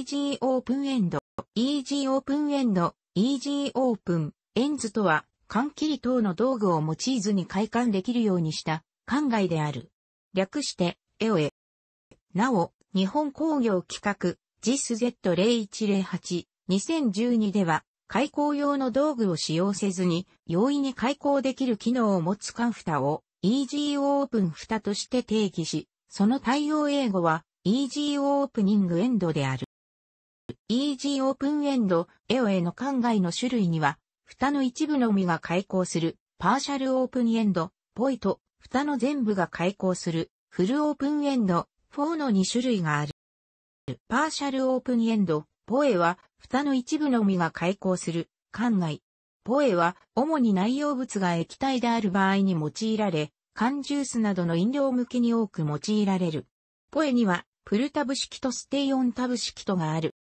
EG オープンエンド、EG オープンエンド、EG オープン、エンズとは、缶切り等の道具を用いずに開館できるようにした、館外である。略して、エオエ。なお、日本工業企画、JIS Z0108、2012では、開口用の道具を使用せずに、容易に開口できる機能を持つ缶蓋を、EG オープン蓋として定義し、その対応英語は、EG オープニングエンドである。イージーオープンエンド、エオへの灌漑の種類には、蓋の一部のみが開口する、パーシャルオープンエンド、ポイと、蓋の全部が開口する、フルオープンエンド、4の2種類がある。パーシャルオープンエンド、ポエは、蓋の一部のみが開口する、管外。ポエは、主に内容物が液体である場合に用いられ、缶ジュースなどの飲料向けに多く用いられる。ポエには、プルタブ式とステイオンタブ式とがある。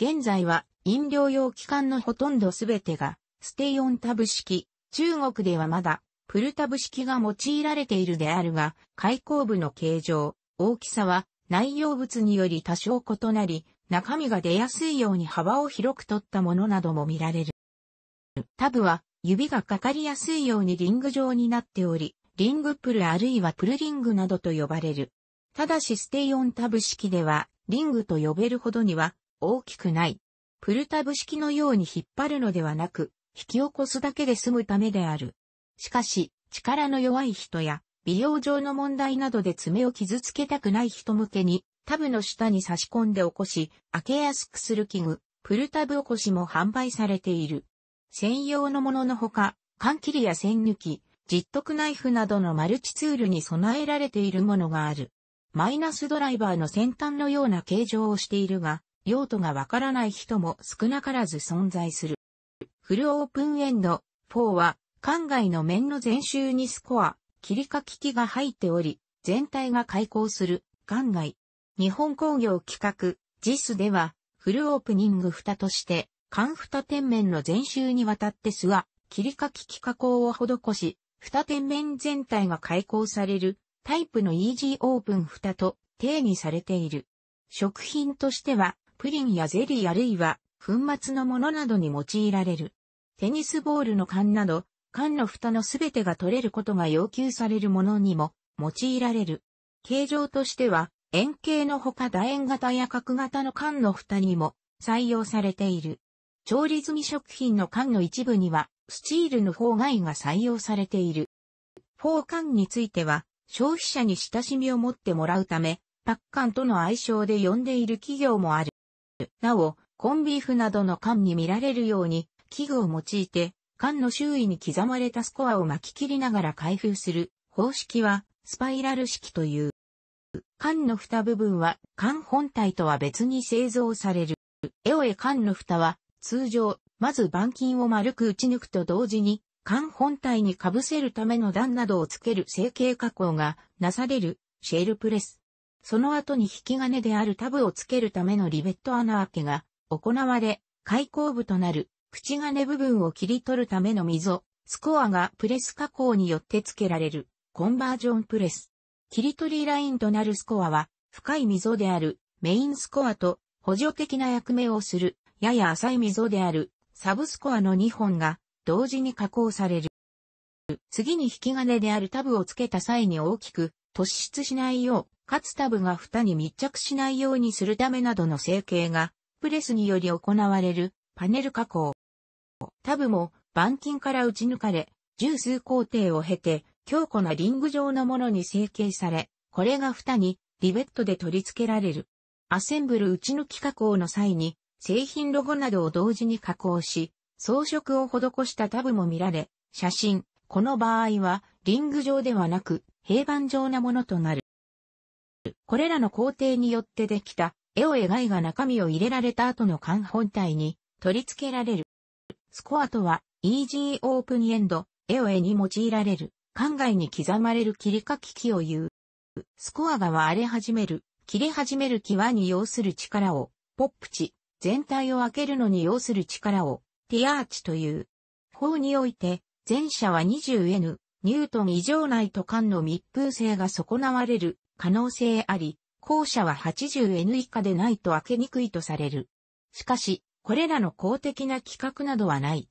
現在は飲料用機関のほとんどすべてがステイオンタブ式、中国ではまだプルタブ式が用いられているであるが、開口部の形状、大きさは内容物により多少異なり、中身が出やすいように幅を広く取ったものなども見られる。タブは指がかかりやすいようにリング状になっており、リングプルあるいはプルリングなどと呼ばれる。ただしステイオンタブ式では、リングと呼べるほどには大きくない。プルタブ式のように引っ張るのではなく、引き起こすだけで済むためである。しかし、力の弱い人や、美容上の問題などで爪を傷つけたくない人向けに、タブの下に差し込んで起こし、開けやすくする器具、プルタブ起こしも販売されている。専用のもののほか、缶切りや栓抜き、ジットクナイフなどのマルチツールに備えられているものがある。マイナスドライバーの先端のような形状をしているが、用途がわからない人も少なからず存在する。フルオープンエンド4は、館外の面の全周にスコア、切りかき機が入っており、全体が開口する、館外。日本工業企画、JIS では、フルオープニング蓋として、缶蓋天面の全周にわたって巣は、切りかき機加工を施し、蓋天面全体が開口される、タイプの EG オープン蓋と定義されている。食品としては、プリンやゼリーあるいは粉末のものなどに用いられる。テニスボールの缶など、缶の蓋のすべてが取れることが要求されるものにも用いられる。形状としては、円形のほか楕円型や角型の缶の蓋にも採用されている。調理済み食品の缶の一部には、スチールの方外が採用されている。フォー缶については、消費者に親しみを持ってもらうため、パッカンとの愛称で呼んでいる企業もある。なお、コンビーフなどの缶に見られるように、器具を用いて、缶の周囲に刻まれたスコアを巻き切りながら開封する方式は、スパイラル式という。缶の蓋部分は、缶本体とは別に製造される。エオエ缶の蓋は、通常、まず板金を丸く打ち抜くと同時に、缶本体に被せるための段などをつける成形加工がなされるシェールプレス。その後に引き金であるタブをつけるためのリベット穴開けが行われ、開口部となる口金部分を切り取るための溝、スコアがプレス加工によって付けられるコンバージョンプレス。切り取りラインとなるスコアは深い溝であるメインスコアと補助的な役目をするやや浅い溝であるサブスコアの2本が同時に加工される。次に引き金であるタブをつけた際に大きく突出しないよう、かつタブが蓋に密着しないようにするためなどの成形が、プレスにより行われるパネル加工。タブも板金から打ち抜かれ、十数工程を経て、強固なリング状のものに成形され、これが蓋にリベットで取り付けられる。アセンブル打ち抜き加工の際に、製品ロゴなどを同時に加工し、装飾を施したタブも見られ、写真、この場合はリング状ではなく平板状なものとなる。これらの工程によってできた絵を描いが中身を入れられた後の缶本体に取り付けられる。スコアとは、イージーオープンエンド、絵を絵に用いられる、管外に刻まれる切り書き機を言う。スコアが割れ始める、切れ始める際に要する力を、ポップ値、全体を開けるのに要する力を、ティアーチという。法において、前者は 20N、ニュートン以上内と間の密封性が損なわれる可能性あり、後者は 80N 以下でないと開けにくいとされる。しかし、これらの公的な規格などはない。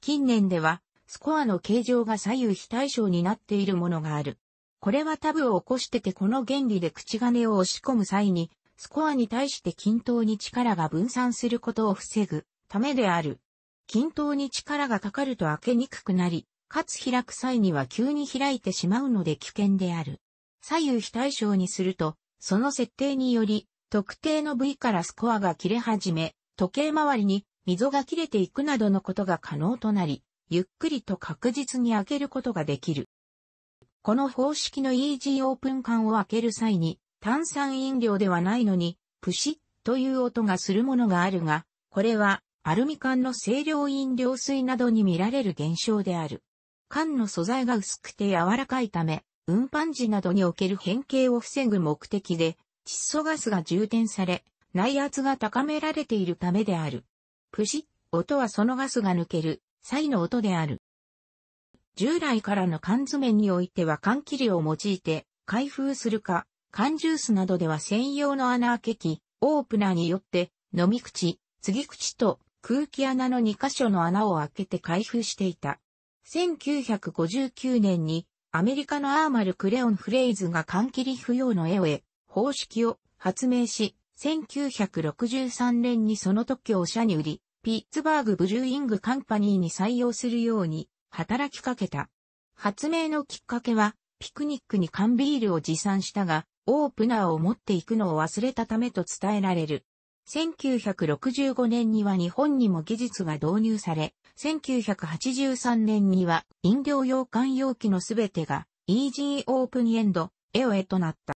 近年では、スコアの形状が左右非対称になっているものがある。これはタブを起こしててこの原理で口金を押し込む際に、スコアに対して均等に力が分散することを防ぐためである。均等に力がかかると開けにくくなり、かつ開く際には急に開いてしまうので危険である。左右非対称にすると、その設定により、特定の部位からスコアが切れ始め、時計回りに溝が切れていくなどのことが可能となり、ゆっくりと確実に開けることができる。この方式の EG オープン缶を開ける際に、炭酸飲料ではないのに、プシッという音がするものがあるが、これはアルミ缶の清涼飲料水などに見られる現象である。缶の素材が薄くて柔らかいため、運搬時などにおける変形を防ぐ目的で、窒素ガスが充填され、内圧が高められているためである。プシッ、音はそのガスが抜ける、際の音である。従来からの缶詰においては缶切りを用いて、開封するか、缶ジュースなどでは専用の穴開け器、オープナーによって、飲み口、継ぎ口と空気穴の2箇所の穴を開けて開封していた。1959年にアメリカのアーマル・クレオン・フレイズが缶切り不要の絵を絵方式を発明し、1963年にその特許を社に売り、ピッツバーグ・ブルーイング・カンパニーに採用するように働きかけた。発明のきっかけは、ピクニックに缶ビールを持参したが、オープナーを持っていくのを忘れたためと伝えられる。1965年には日本にも技術が導入され、1983年には飲料用缶容器のすべてが e g s ー Open End エオエとなった。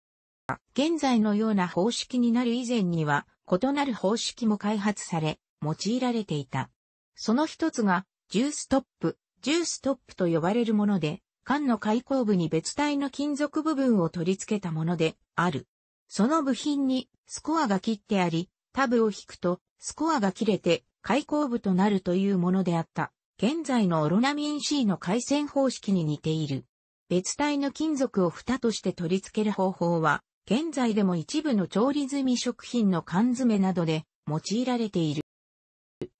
現在のような方式になる以前には異なる方式も開発され、用いられていた。その一つが、ジューストップ、ジューストップと呼ばれるもので、缶の開口部に別体の金属部分を取り付けたものである。その部品にスコアが切ってあり、タブを引くと、スコアが切れて、開口部となるというものであった。現在のオロナミン C の回線方式に似ている。別体の金属を蓋として取り付ける方法は、現在でも一部の調理済み食品の缶詰などで用いられている。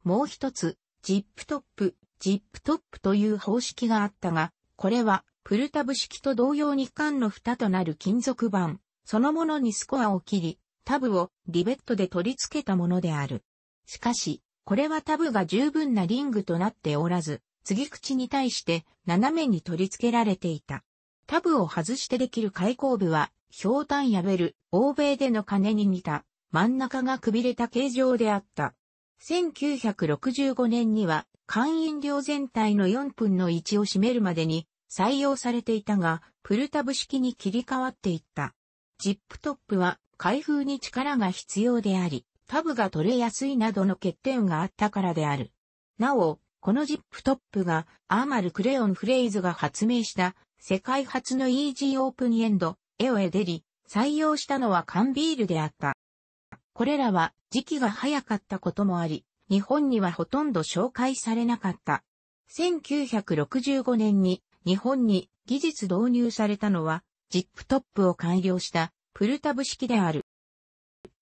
もう一つ、ジップトップ、ジップトップという方式があったが、これはプルタブ式と同様に缶の蓋となる金属板、そのものにスコアを切り、タブをリベットで取り付けたものである。しかし、これはタブが十分なリングとなっておらず、継ぎ口に対して斜めに取り付けられていた。タブを外してできる開口部は、氷炭やベル、欧米での鐘に似た、真ん中がくびれた形状であった。1965年には、簡易量全体の4分の1を占めるまでに採用されていたが、プルタブ式に切り替わっていった。ジップトップは開封に力が必要であり、タブが取れやすいなどの欠点があったからである。なお、このジップトップがアーマル・クレヨン・フレイズが発明した世界初のイージーオープンエンド、エオエデリ、採用したのは缶ビールであった。これらは時期が早かったこともあり、日本にはほとんど紹介されなかった。1965年に日本に技術導入されたのは、ジップトップを改良したプルタブ式である。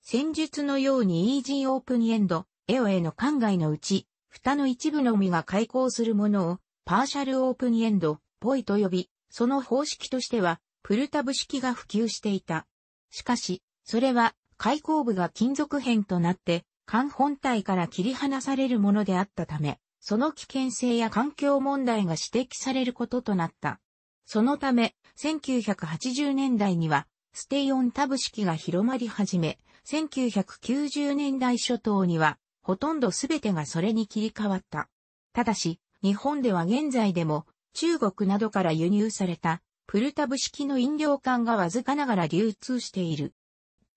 戦術のようにイージーオープンエンド、エオへの管外のうち、蓋の一部のみが開口するものを、パーシャルオープンエンド、ポイと呼び、その方式としては、プルタブ式が普及していた。しかし、それは、開口部が金属片となって、管本体から切り離されるものであったため、その危険性や環境問題が指摘されることとなった。そのため、1980年代には、ステイオンタブ式が広まり始め、1990年代初頭には、ほとんどすべてがそれに切り替わった。ただし、日本では現在でも、中国などから輸入された、プルタブ式の飲料缶がわずかながら流通している。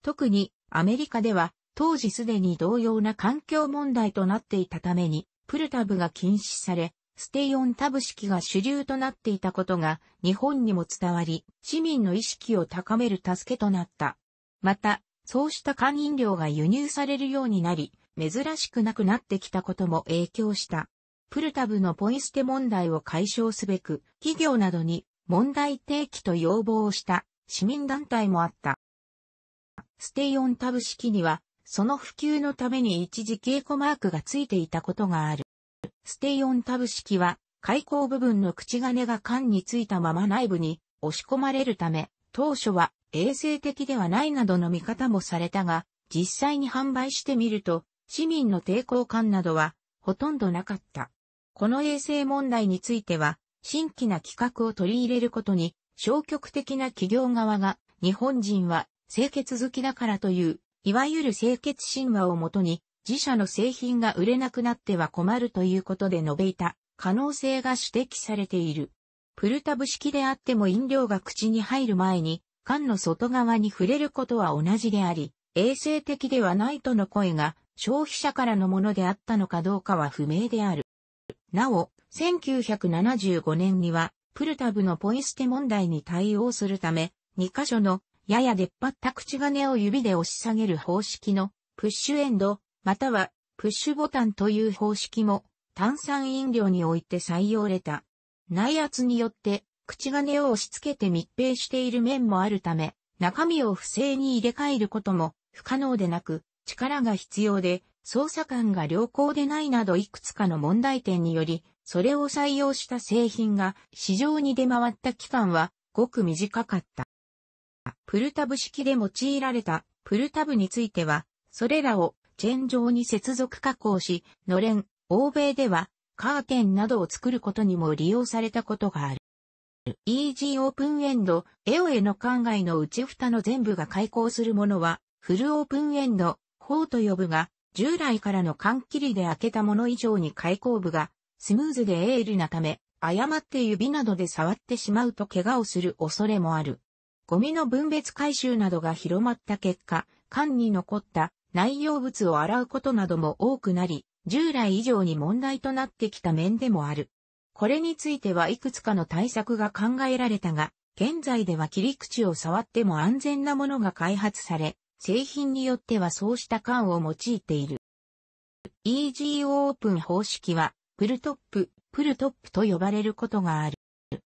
特に、アメリカでは、当時すでに同様な環境問題となっていたために、プルタブが禁止され、ステイオン株式が主流となっていたことが日本にも伝わり、市民の意識を高める助けとなった。また、そうした缶飲料が輸入されるようになり、珍しくなくなってきたことも影響した。プルタブのポイ捨て問題を解消すべく、企業などに問題提起と要望をした市民団体もあった。ステイオン株式には、その普及のために一時稽古マークがついていたことがある。ステイオンタブ式は、開口部分の口金が缶についたまま内部に押し込まれるため、当初は衛生的ではないなどの見方もされたが、実際に販売してみると、市民の抵抗感などはほとんどなかった。この衛生問題については、新規な企画を取り入れることに、消極的な企業側が、日本人は清潔好きだからという、いわゆる清潔神話をもとに、自社の製品が売れなくなっては困るということで述べいた可能性が指摘されている。プルタブ式であっても飲料が口に入る前に缶の外側に触れることは同じであり、衛生的ではないとの声が消費者からのものであったのかどうかは不明である。なお、1975年には、プルタブのポイ捨て問題に対応するため、2箇所のやや出っ張った口金を指で押し下げる方式のプッシュエンドまたはプッシュボタンという方式も炭酸飲料において採用れた。内圧によって口金を押し付けて密閉している面もあるため、中身を不正に入れ替えることも不可能でなく、力が必要で、操作感が良好でないなどいくつかの問題点により、それを採用した製品が市場に出回った期間はごく短かった。プルタブ式で用いられたプルタブについては、それらをチェーン状に接続加工し、のれん、欧米ではカーテンなどを作ることにも利用されたことがある。EG オープンエンド、エオエの管外の内蓋の全部が開口するものは、フルオープンエンド、法と呼ぶが、従来からの缶切りで開けたもの以上に開口部が、スムーズでエールなため、誤って指などで触ってしまうと怪我をする恐れもある。ゴミの分別回収などが広まった結果、缶に残った内容物を洗うことなども多くなり、従来以上に問題となってきた面でもある。これについてはいくつかの対策が考えられたが、現在では切り口を触っても安全なものが開発され、製品によってはそうした缶を用いている。EG オープン方式は、プルトップ、プルトップと呼ばれることがある。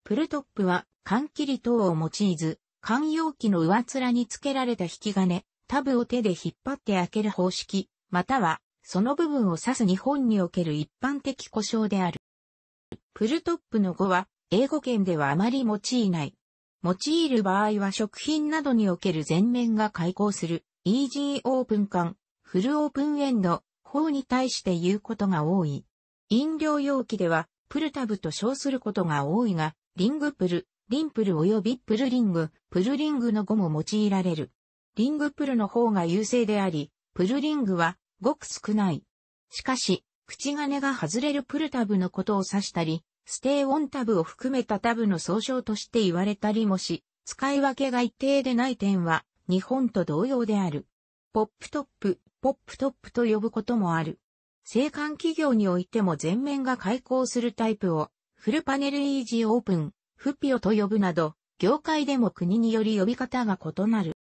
プルトップは、缶切り等を用いず、缶容器の上面に付けられた引き金、タブを手で引っ張って開ける方式、または、その部分を指す日本における一般的故障である。プルトップの語は、英語圏ではあまり用いない。用いる場合は食品などにおける全面が開口する、イージーオープン管、フルオープンエンド、方に対して言うことが多い。飲料容器では、プルタブと称することが多いが、リングプル、リンプル及びプルリング、プルリングの語も用いられる。リングプルの方が優勢であり、プルリングはごく少ない。しかし、口金が外れるプルタブのことを指したり、ステイオンタブを含めたタブの総称として言われたりもし、使い分けが一定でない点は、日本と同様である。ポップトップ、ポップトップと呼ぶこともある。生還企業においても全面が開口するタイプを、フルパネルイージーオープン、フピオと呼ぶなど、業界でも国により呼び方が異なる。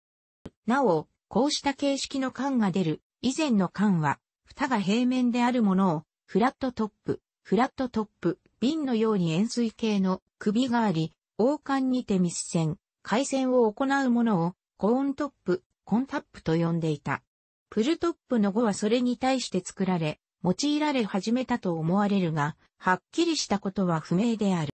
なお、こうした形式の缶が出る以前の缶は、蓋が平面であるものを、フラットトップ、フラットトップ、瓶のように円錐形の首があり、王冠にて密線、回線を行うものを、コーントップ、コンタップと呼んでいた。プルトップの語はそれに対して作られ、用いられ始めたと思われるが、はっきりしたことは不明である。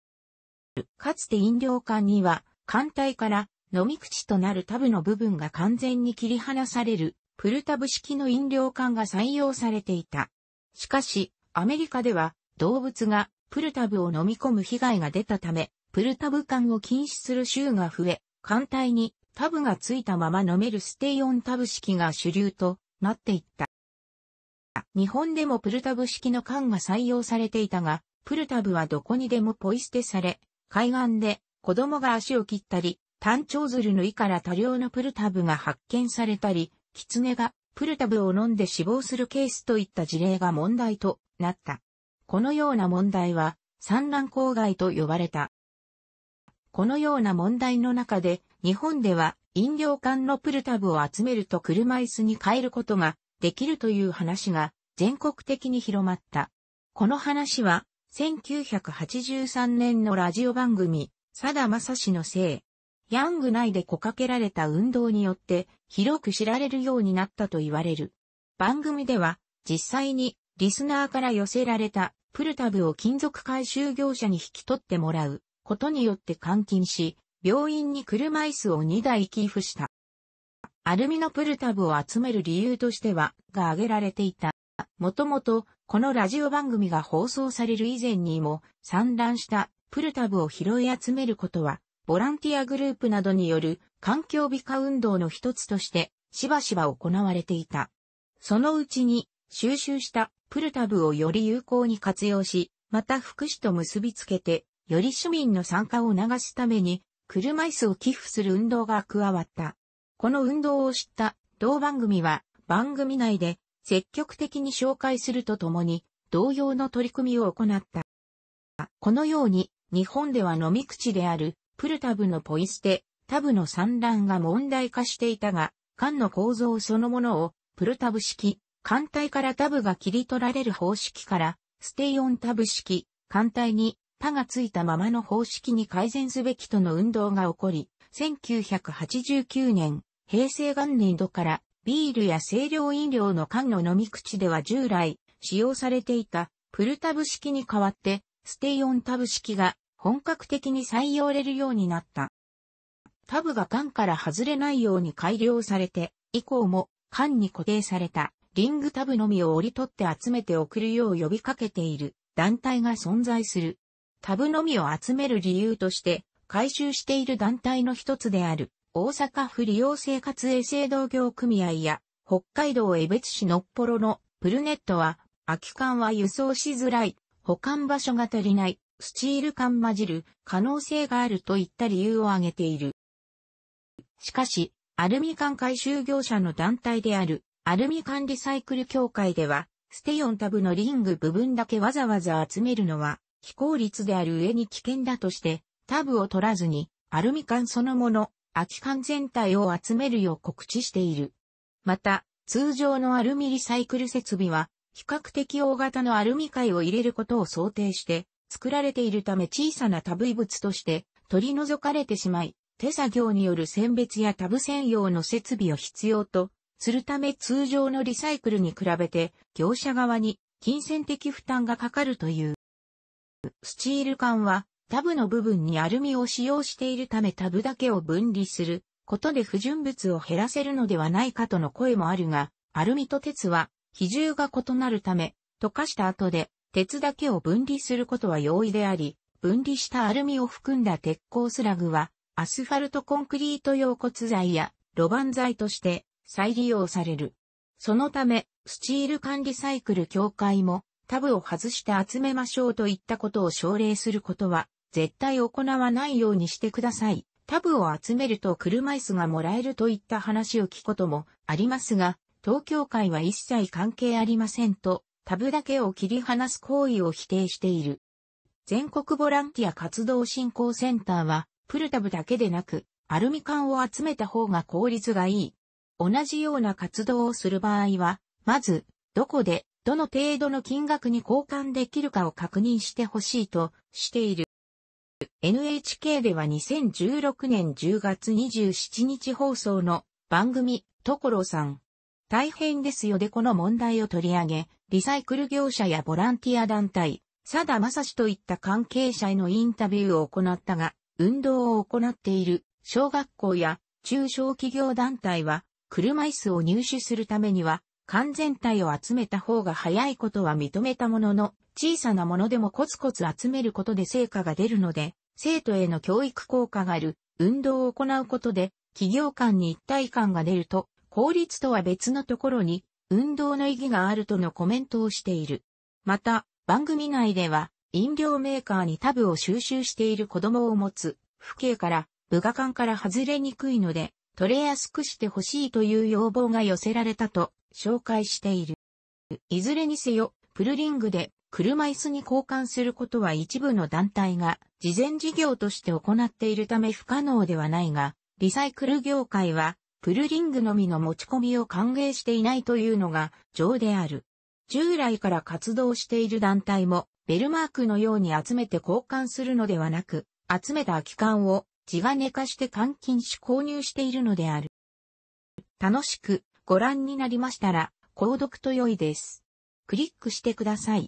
かつて飲料缶には、艦隊から飲み口となるタブの部分が完全に切り離される、プルタブ式の飲料缶が採用されていた。しかし、アメリカでは動物がプルタブを飲み込む被害が出たため、プルタブ缶を禁止する州が増え、艦隊にタブがついたまま飲めるステイオンタブ式が主流となっていった。日本でもプルタブ式の缶が採用されていたが、プルタブはどこにでもポイ捨てされ、海岸で子供が足を切ったり、単調鶴の胃から多量のプルタブが発見されたり、狐がプルタブを飲んで死亡するケースといった事例が問題となった。このような問題は産卵公害と呼ばれた。このような問題の中で日本では飲料缶のプルタブを集めると車椅子に変えることができるという話が全国的に広まった。この話は1983年のラジオ番組、さだまさしのせい、ヤング内でこかけられた運動によって広く知られるようになったと言われる。番組では実際にリスナーから寄せられたプルタブを金属回収業者に引き取ってもらうことによって監禁し、病院に車椅子を2台寄付した。アルミのプルタブを集める理由としては、が挙げられていた。もともと、このラジオ番組が放送される以前にも、散乱したプルタブを拾い集めることはボランティアグループなどによる環境美化運動の一つとして、しばしば行われていた。そのうちに、収集したプルタブをより有効に活用し、また福祉と結びつけて、より市民の参加を促すために、車椅子を寄付する運動が加わった。この運動を知った同番組は、番組内で積極的に紹介するとともに、同様の取り組みを行った。このように、日本では飲み口であるプルタブのポイ捨て、タブの産卵が問題化していたが、缶の構造そのものをプルタブ式、艦体からタブが切り取られる方式から、ステイオンタブ式、艦体にタがついたままの方式に改善すべきとの運動が起こり、1989年、平成元年度からビールや清涼飲料の缶の飲み口では従来使用されていたプルタブ式に代わってステイオンタブ式が本格的に採用れるようになった。タブが缶から外れないように改良されて、以降も缶に固定されたリングタブのみを折り取って集めて送るよう呼びかけている団体が存在する。タブのみを集める理由として、回収している団体の一つである、大阪府利用生活衛生同業組合や、北海道江別市のっぽろのプルネットは、空き缶は輸送しづらい、保管場所が足りない、スチール缶混じる可能性があるといった理由を挙げている。しかし、アルミ缶回収業者の団体であるアルミ缶リサイクル協会では、ステヨンタブのリング部分だけわざわざ集めるのは非効率である上に危険だとして、タブを取らずにアルミ缶そのもの、空き缶全体を集めるよう告知している。また、通常のアルミリサイクル設備は、比較的大型のアルミ貝を入れることを想定して、作られているため小さなタブ異物として取り除かれてしまい、手作業による選別やタブ専用の設備を必要とするため通常のリサイクルに比べて業者側に金銭的負担がかかるという。スチール管はタブの部分にアルミを使用しているためタブだけを分離することで不純物を減らせるのではないかとの声もあるが、アルミと鉄は比重が異なるため溶かした後で鉄だけを分離することは容易であり、分離したアルミを含んだ鉄鋼スラグは、アスファルトコンクリート用骨材や露板材として再利用される。そのため、スチール管理サイクル協会も、タブを外して集めましょうといったことを奨励することは、絶対行わないようにしてください。タブを集めると車椅子がもらえるといった話を聞くこともありますが、東京会は一切関係ありませんとタブだけを切り離す行為を否定している。全国ボランティア活動振興センターは、プルタブだけでなく、アルミ缶を集めた方が効率がいい。同じような活動をする場合は、まず、どこで、どの程度の金額に交換できるかを確認してほしいとしている。NHK では2016年10月27日放送の番組、ところさん。大変ですよでこの問題を取り上げ、リサイクル業者やボランティア団体、佐田サ史といった関係者へのインタビューを行ったが、運動を行っている小学校や中小企業団体は、車椅子を入手するためには、完全体を集めた方が早いことは認めたものの、小さなものでもコツコツ集めることで成果が出るので、生徒への教育効果がある、運動を行うことで、企業間に一体感が出ると、効率とは別のところに運動の意義があるとのコメントをしている。また、番組内では、飲料メーカーにタブを収集している子供を持つ、父兄から、部下間から外れにくいので、取れやすくしてほしいという要望が寄せられたと紹介している。いずれにせよ、プルリングで車椅子に交換することは一部の団体が事前事業として行っているため不可能ではないが、リサイクル業界はプルリングのみの持ち込みを歓迎していないというのが情である。従来から活動している団体も、ベルマークのように集めて交換するのではなく、集めた空き缶を地金化して換金し購入しているのである。楽しくご覧になりましたら、購読と良いです。クリックしてください。